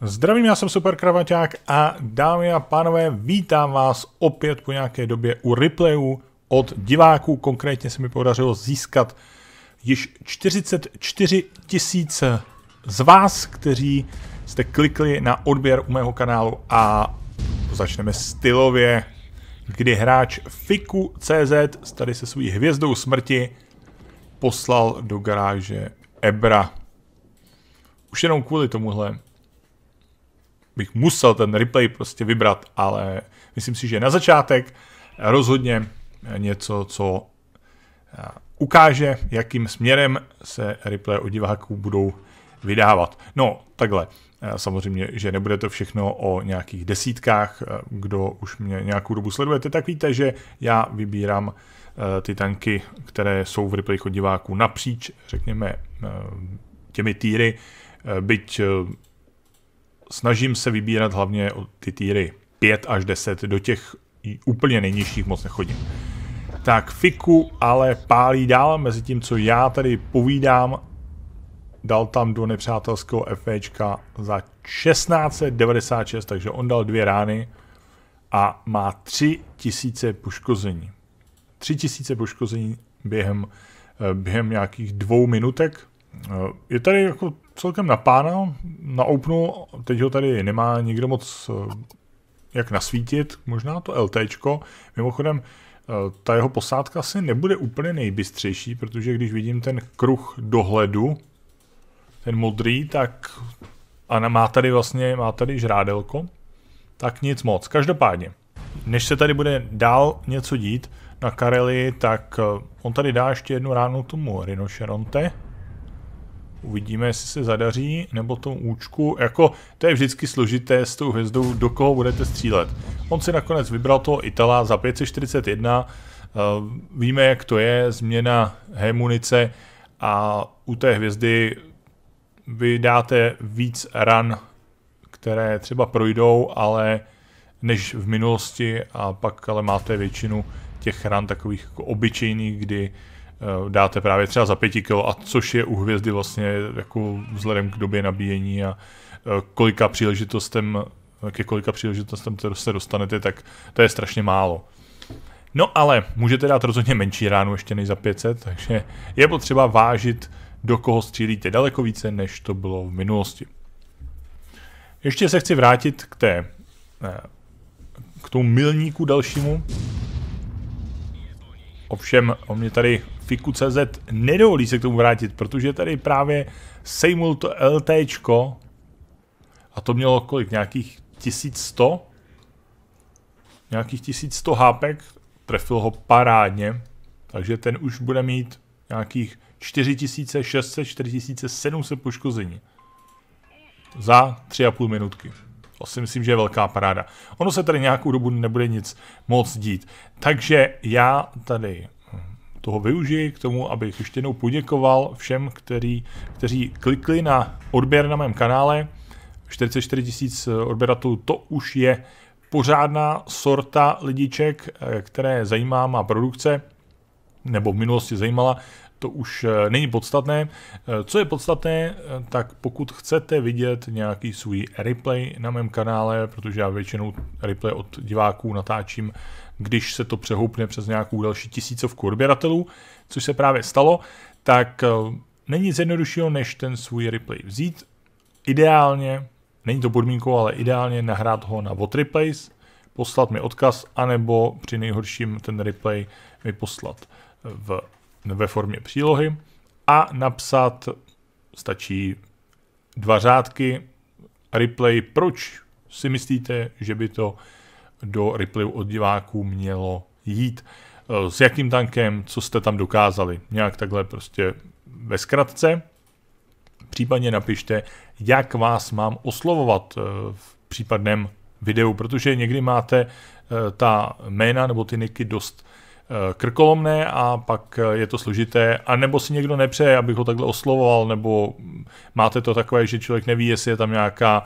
Zdravím, já jsem Super Kravaťák a dámy a pánové, vítám vás opět po nějaké době u replayů od diváků. Konkrétně se mi podařilo získat již 44 tisíc z vás, kteří jste klikli na odběr u mého kanálu a začneme stylově, kdy hráč Fiku CZ tady se svou hvězdou smrti poslal do garáže Ebra. Už jenom kvůli tomuhle bych musel ten replay prostě vybrat, ale myslím si, že na začátek rozhodně něco, co eh, ukáže, jakým směrem se replay od diváků budou vydávat. No, takhle. Eh, samozřejmě, že nebude to všechno o nějakých desítkách. Eh, kdo už mě nějakou dobu sledujete, tak víte, že já vybírám ty tanky, které jsou v replay od diváků napříč, řekněme, těmi týry. Byť snažím se vybírat hlavně od ty týry 5 až 10, do těch úplně nejnižších moc nechodím. Tak Fiku ale pálí dál, mezi tím, co já tady povídám, dal tam do nepřátelského FVčka za 1696, takže on dal dvě rány a má 3000 poškození. 3000 poškození během, eh, během nějakých dvou minutek. Eh, je tady jako celkem na pána, na Openu, teď ho tady nemá nikdo moc eh, jak nasvítit, možná to LTčko. Mimochodem, eh, ta jeho posádka asi nebude úplně nejbystřejší, protože když vidím ten kruh dohledu, ten modrý, tak a má tady vlastně, má tady žrádelko, tak nic moc. Každopádně, než se tady bude dál něco dít na Kareli, tak on tady dá ještě jednu ránu tomu Rinošeronte. Uvidíme, jestli se zadaří, nebo tou účku. Jako, to je vždycky složité s tou hvězdou, do koho budete střílet. On si nakonec vybral toho Itala za 541. Uh, eh, víme, jak to je, změna hemunice a u té hvězdy vy dáte víc ran, které třeba projdou, ale než v minulosti a pak ale máte většinu těch ran takových jako obyčejných, kdy uh, Eh, dáte právě třeba za 5 kg, a což je u hvězdy vlastně jako vzhledem k době nabíjení a eh, kolika příležitostem, ke kolika příležitostem se dostanete, tak to je strašně málo. No ale můžete dát rozhodně menší ránu ještě než za 500, takže je potřeba vážit, do koho střílíte daleko více, než to bylo v minulosti. Ještě se chci vrátit k té eh, k tomu milníku dalšímu. Ovšem, on mě tady fiku.cz nedovolí se k tomu vrátit, protože tady právě sejmul to LT a to mělo kolik, nějakých 1100? Nějakých 1100 hápek, trefil ho parádně, takže ten už bude mít nějakých 4600, 4700 poškození za 3,5 minutky. To si myslím, že je velká paráda. Ono se tady nějakou dobu nebude nic moc dít. Takže já tady toho využiji k tomu, abych ještě jednou poděkoval všem, který, kteří klikli na odběr na mém kanále. 44 tisíc odběratelů, to už je pořádná sorta lidiček, eh, které zajímá má produkce, nebo v minulosti zajímala to už eh, není podstatné. Eh, co je podstatné, eh, tak pokud chcete vidět nějaký svůj replay na mém kanále, protože já většinou replay od diváků natáčím, když se to přehoupne přes nějakou další tisícovku odběratelů, což se právě stalo, tak není nic než ten svůj replay vzít. Ideálně, není to podmínkou, ale ideálně nahrát ho na What Replays, poslat mi odkaz, anebo při nejhorším ten replay mi poslat v ve formě přílohy a napsat stačí dva řádky replay, proč si myslíte, že by to do replayu od diváků mělo jít, eh, s jakým tankem, co jste tam dokázali, nějak takhle prostě ve zkratce. Případně napište, jak vás mám oslovovat eh, v případném videu, protože někdy máte eh, ta jména nebo ty niky dost Eh, krkolomné a pak eh, je to složité, a nebo si někdo nepřeje, abych ho takhle oslovoval, nebo máte to takové, že člověk neví, jestli je tam nějaká,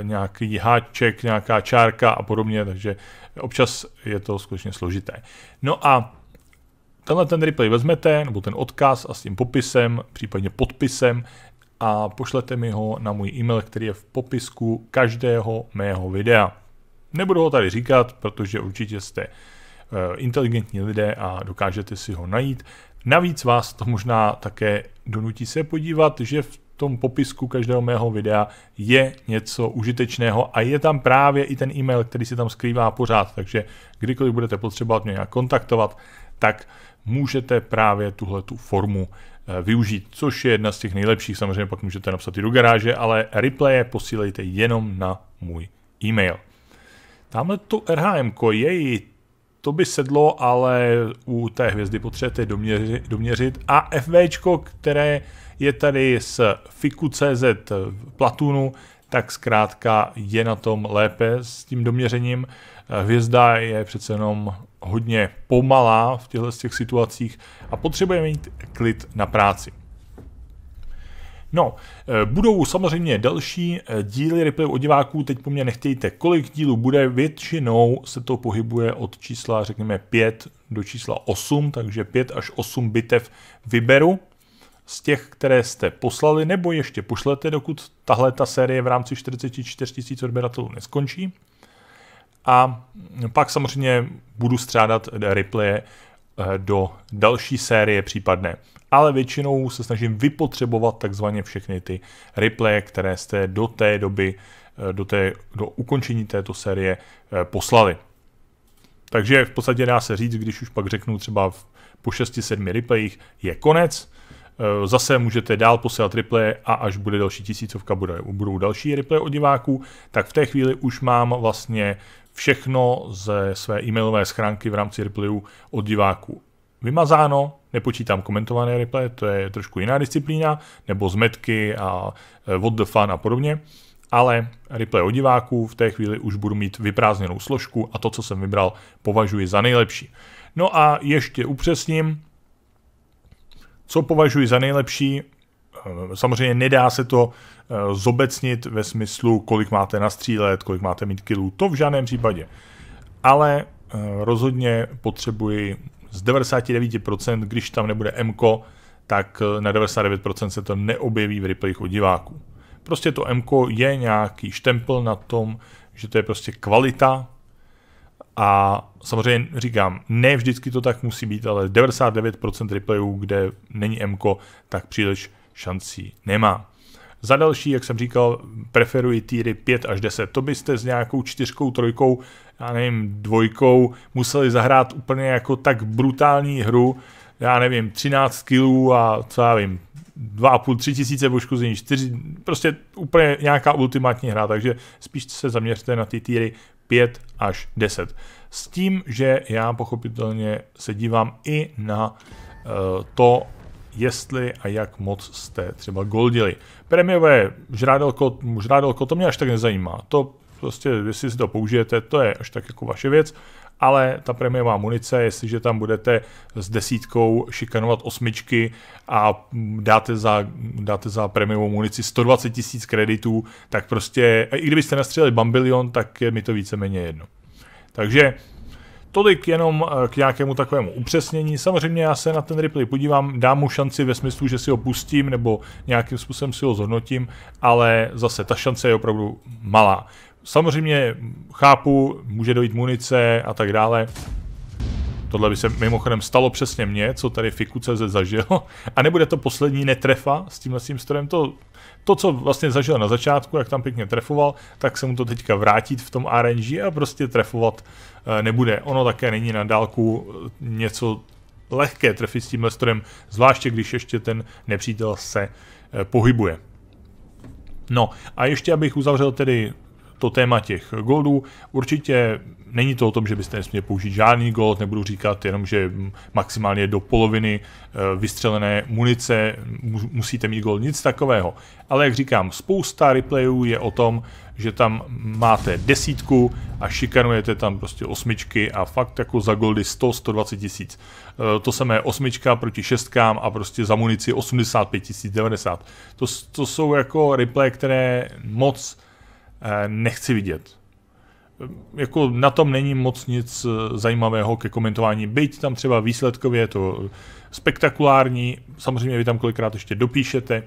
eh, nějaký háček, nějaká čárka a podobně, takže občas je to skutečně složité. No a tenhle ten replay vezmete, nebo ten odkaz a s tím popisem, případně podpisem a pošlete mi ho na můj e-mail, který je v popisku každého mého videa. Nebudu ho tady říkat, protože určitě jste uh, Eh, inteligentní lidé a dokážete si ho najít. Navíc vás to možná také donutí se podívat, že v tom popisku každého mého videa je něco užitečného a je tam právě i ten e-mail, který se tam skrývá pořád, takže kdykoliv budete potřebovat mě nějak kontaktovat, tak můžete právě tuhle tu formu eh, využít, což je jedna z těch nejlepších, samozřejmě pak můžete napsat i do garáže, ale replaye posílejte jenom na můj e-mail. Tamhle to RHM je to by sedlo, ale u té hvězdy potřebujete doměřit, doměřit. A FVčko, které je tady z Fiku.cz Platunu, tak zkrátka je na tom lépe s tím doměřením. Hvězda je přece jenom hodně pomalá v těchto situacích a potřebuje mít klid na práci. No, eh, budou samozřejmě další eh, díly replay od diváků, teď po mně nechtějte, kolik dílů bude, většinou se to pohybuje od čísla, řekněme, 5 do čísla 8, takže 5 až 8 bitev vyberu z těch, které jste poslali, nebo ještě pošlete, dokud tahle ta série v rámci 44 000 odběratelů neskončí. A pak samozřejmě budu střádat replaye Eh, do další série případné. Ale většinou se snažím vypotřebovat takzvaně všechny ty replay, které jste do té doby, eh, do, té, do ukončení této série eh, poslali. Takže v podstatě dá se říct, když už pak řeknu třeba po 6-7 replayích je konec, Zase můžete dál posílat replay a až bude další tisícovka, budou další replay od diváků, tak v té chvíli už mám vlastně všechno ze své e-mailové schránky v rámci replayů od diváků vymazáno, nepočítám komentované replay, to je trošku jiná disciplína, nebo zmetky a eh, what the fun a podobně, ale replay od diváků v té chvíli už budu mít vyprázdněnou složku a to, co jsem vybral, považuji za nejlepší. No a ještě upřesním, co považuji za nejlepší, eh, samozřejmě nedá se to Eh, zobecnit ve smyslu, kolik máte nastřílet, kolik máte mít kilů, to v žádném případě. Ale eh, rozhodně potřebuji z 99%, když tam nebude MKO, tak eh, na 99% se to neobjeví v replayích od diváků. Prostě to MKO je nějaký štempel na tom, že to je prostě kvalita a samozřejmě říkám, ne vždycky to tak musí být, ale 99% replayů, kde není MKO, tak příliš šancí nemá. Za další, jak jsem říkal, preferuji týry 5 až 10. To byste s nějakou čtyřkou, trojkou, já nevím, dvojkou museli zahrát úplně jako tak brutální hru, já nevím, 13 kilů a co já vím, 2,5, 3 tisíce poškození, 4, prostě úplně nějaká ultimátní hra, takže spíš se zaměřte na ty týry 5 až 10. S tím, že já pochopitelně se dívám i na eh, to, jestli a jak moc jste třeba goldili. Premiové žrádelko, žrádelko to mě až tak nezajímá. To prostě, jestli si to použijete, to je až tak jako vaše věc, ale ta premiová munice, jestliže tam budete s desítkou šikanovat osmičky a dáte za, dáte za premiovou munici 120 tisíc kreditů, tak prostě, i kdybyste nastřelili bambilion, tak je mi to víceméně jedno. Takže Tolik jenom eh, k nějakému takovému upřesnění. Samozřejmě já se na ten replay podívám, dám mu šanci ve smyslu, že si ho pustím nebo nějakým způsobem si ho zhodnotím, ale zase ta šance je opravdu malá. Samozřejmě chápu, může dojít munice a tak dále. Tohle by se mimochodem stalo přesně mně, co tady Fiku CZ zažil. A nebude to poslední netrefa s tímhle tím strojem, to to, co vlastně zažil na začátku, jak tam pěkně trefoval, tak se mu to teďka vrátit v tom RNG a prostě trefovat eh, nebude. Ono také není na dálku eh, něco lehké trefit s tím strojem, zvláště když ještě ten nepřítel se eh, pohybuje. No a ještě abych uzavřel tedy to téma těch goldů. Určitě není to o tom, že byste nesměli použít žádný gold, nebudu říkat jenom, že maximálně do poloviny eh, vystřelené munice musíte mít gold, nic takového. Ale jak říkám, spousta replayů je o tom, že tam máte desítku a šikanujete tam prostě osmičky a fakt jako za goldy 100, 120 tisíc. Eh, to samé osmička proti šestkám a prostě za munici 85 tisíc, 90. To, to jsou jako replay, které moc nechci vidět. Jako na tom není moc nic eh, zajímavého ke komentování, byť tam třeba výsledkově je to spektakulární, samozřejmě vy tam kolikrát ještě dopíšete,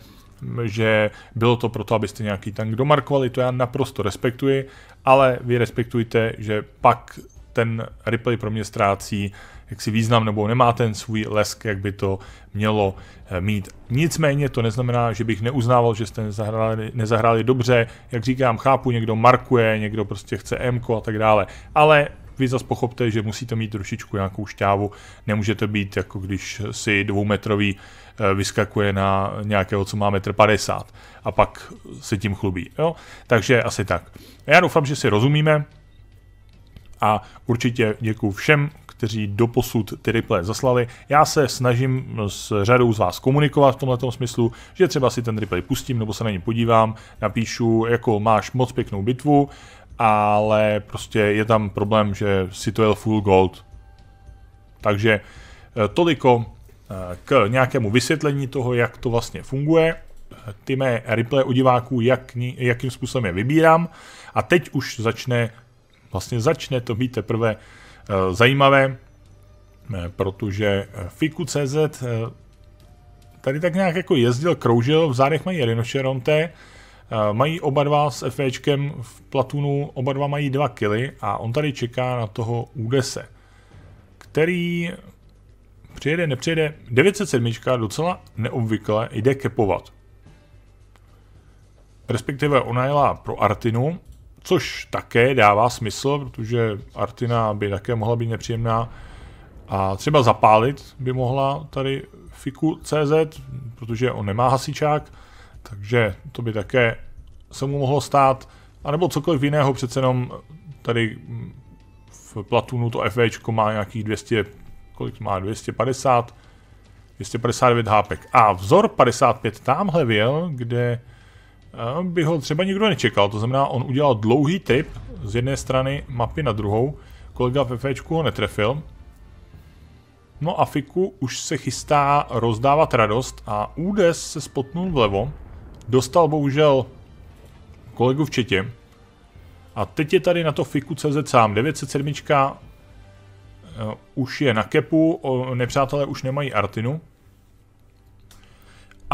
že bylo to proto, abyste nějaký tank domarkovali, to já naprosto respektuji, ale vy respektujte, že pak ten replay pro mě ztrácí jaksi význam nebo nemá ten svůj lesk, jak by to mělo eh, mít. Nicméně to neznamená, že bych neuznával, že jste nezahráli, nezahráli dobře. Jak říkám, chápu, někdo markuje, někdo prostě chce M a tak dále. Ale vy zase pochopte, že musíte mít trošičku nějakou šťávu. Nemůžete být, jako když si dvoumetrový eh, vyskakuje na nějakého, co má 1,50 m a pak se tím chlubí. Jo? Takže asi tak. Já doufám, že si rozumíme a určitě děkuji všem, kteří doposud ty replay zaslali. Já se snažím s řadou z vás komunikovat v tomto smyslu, že třeba si ten replay pustím nebo se na ně podívám, napíšu, jako máš moc pěknou bitvu, ale prostě je tam problém, že si to jel full gold. Takže eh, toliko eh, k nějakému vysvětlení toho, jak to vlastně funguje. Ty mé replay u diváků, jak, jakým způsobem je vybírám. A teď už začne vlastně začne to být teprve eh, zajímavé, eh, protože eh, Fiku.cz tady tak nějak jako jezdil, kroužil, v zádech mají Rinoceronte, mají oba dva s FEčkem v platunu, oba dva mají dva kily a on tady čeká na toho údese, který přijede, nepřijede, 907 docela neobvykle jde kepovat. Respektive ona jela pro Artinu Což také dává smysl, protože Artina by také mohla být nepříjemná. A třeba zapálit by mohla tady Fiku CZ, protože on nemá hasičák, takže to by také se mu mohlo stát. A nebo cokoliv jiného, přece jenom tady v Platunu to FV má nějakých 200, kolik má, 250, 259 hápek. A vzor 55 tamhle věl, kde Eh, by ho třeba nikdo nečekal. To znamená, on udělal dlouhý trip z jedné strany mapy na druhou. Kolega v FFčku ho netrefil. No a Fiku už se chystá rozdávat radost a údes se spotnul vlevo. Dostal bohužel kolegu v četě. A teď je tady na to Fiku CZ sám. 907 eh, už je na kepu, nepřátelé už nemají Artinu.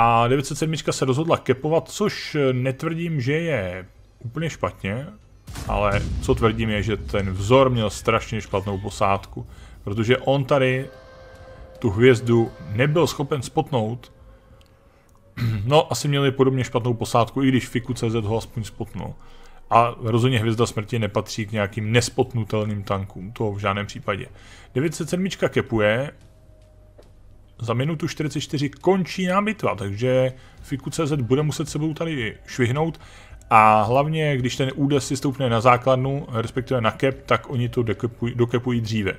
A 907 se rozhodla kepovat, což eh, netvrdím, že je úplně špatně, ale co tvrdím je, že ten vzor měl strašně špatnou posádku, protože on tady tu hvězdu nebyl schopen spotnout. No, asi měli podobně špatnou posádku, i když Fiku CZ ho aspoň spotnul. A rozhodně Hvězda smrti nepatří k nějakým nespotnutelným tankům, to v žádném případě. 907 kepuje, za minutu 44 končí nám bitva, takže CZ bude muset sebou tady švihnout a hlavně, když ten údes si stoupne na základnu, respektive na kep, tak oni to dokepují, dokepují dříve.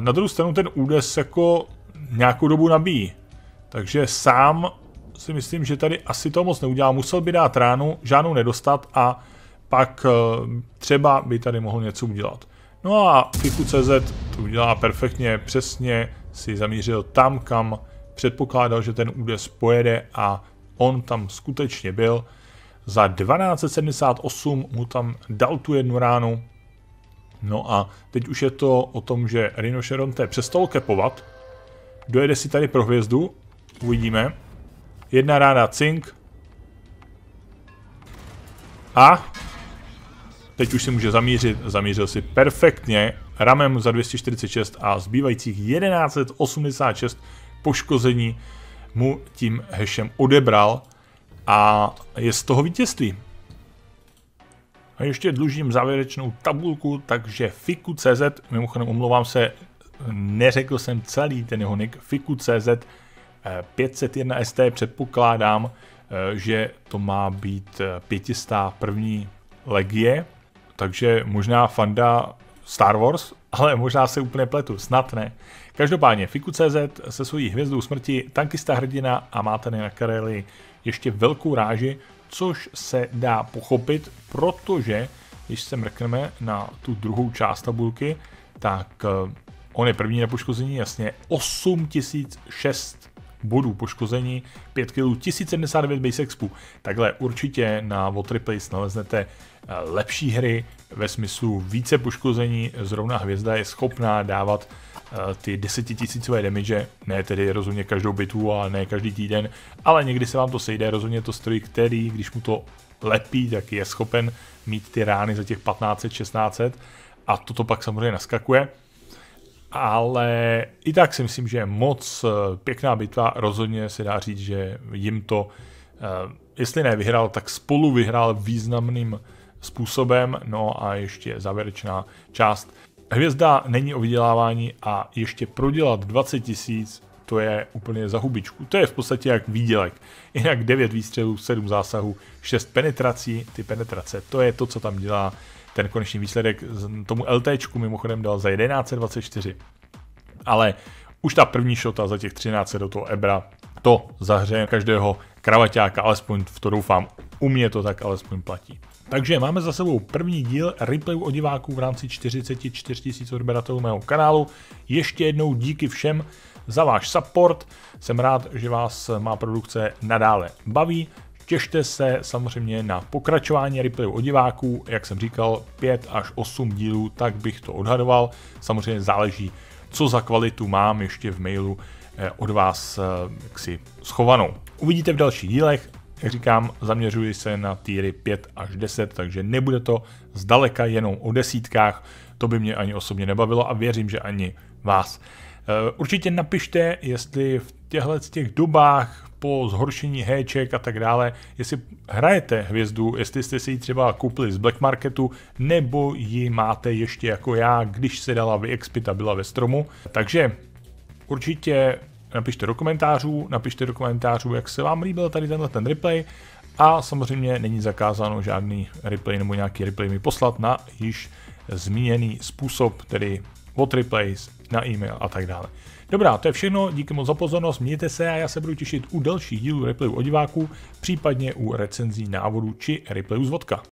Na druhou stranu ten údes jako nějakou dobu nabíjí, takže sám si myslím, že tady asi to moc neudělá, musel by dát ránu, žádnou nedostat a pak eh, třeba by tady mohl něco udělat. No a CZ to udělá perfektně, přesně, si zamířil tam, kam předpokládal, že ten údes pojede a on tam skutečně byl. Za 1278 mu tam dal tu jednu ránu. No a teď už je to o tom, že Rinoceronte přestal kepovat. Dojede si tady pro hvězdu, uvidíme. Jedna rána cink. A Teď už si může zamířit, zamířil si perfektně ramem za 246 a zbývajících 1186 poškození mu tím hešem odebral a je z toho vítězství. A ještě dlužím závěrečnou tabulku, takže fiku.cz, mimochodem omlouvám se, neřekl jsem celý ten jeho nick, fiku.cz 501 ST předpokládám, eh, že to má být 501. Eh, legie, takže možná fanda Star Wars, ale možná se úplně pletu, snad ne. Každopádně Fiku.cz se svojí hvězdou smrti, tankista hrdina a tady na Kareli ještě velkou ráži, což se dá pochopit, protože když se mrkneme na tu druhou část tabulky, tak eh, on je první na poškození, jasně 8600 bodů poškození, 5 kg, 1079 base expu. Takhle určitě na Waterplace naleznete eh, lepší hry ve smyslu více poškození, zrovna hvězda je schopná dávat eh, ty desetitisícové damage, ne tedy rozhodně každou bitvu a ne každý týden, ale někdy se vám to sejde, rozhodně to stroj, který, když mu to lepí, tak je schopen mít ty rány za těch 1500-1600 a toto pak samozřejmě naskakuje ale i tak si myslím, že je moc eh, pěkná bitva, rozhodně se dá říct, že jim to, eh, jestli ne vyhrál, tak spolu vyhrál významným způsobem, no a ještě závěrečná část. Hvězda není o vydělávání a ještě prodělat 20 tisíc, to je úplně za hubičku. To je v podstatě jak výdělek. Jinak 9 výstřelů, 7 zásahů, 6 penetrací, ty penetrace, to je to, co tam dělá ten konečný výsledek tomu LTčku mimochodem dal za 1124. Ale už ta první šota za těch 13 do toho Ebra, to zahřeje každého kravaťáka, alespoň v to doufám, u mě to tak alespoň platí. Takže máme za sebou první díl replayu od diváků v rámci 44 tisíc odběratelů mého kanálu. Ještě jednou díky všem za váš support. Jsem rád, že vás má produkce nadále baví. Těšte se samozřejmě na pokračování replayu od diváků, jak jsem říkal, 5 až 8 dílů, tak bych to odhadoval. Samozřejmě záleží, co za kvalitu mám ještě v mailu eh, od vás eh, jaksi schovanou. Uvidíte v dalších dílech, jak říkám, zaměřuji se na týry 5 až 10, takže nebude to zdaleka jenom o desítkách, to by mě ani osobně nebavilo a věřím, že ani vás. Eh, určitě napište, jestli v těchto těch dobách po zhoršení héček a tak dále. Jestli hrajete hvězdu, jestli jste si ji třeba koupili z Black Marketu, nebo ji máte ještě jako já, když se dala vyexpit a byla ve stromu. Takže určitě napište do komentářů, napište do komentářů, jak se vám líbil tady tenhle ten replay a samozřejmě není zakázáno žádný replay nebo nějaký replay mi poslat na již zmíněný způsob, tedy od replays, na e-mail a tak dále. Dobrá, to je všechno, díky moc za pozornost, mějte se a já se budu těšit u dalších dílů replayů o diváků, případně u recenzí návodu či replayů z vodka.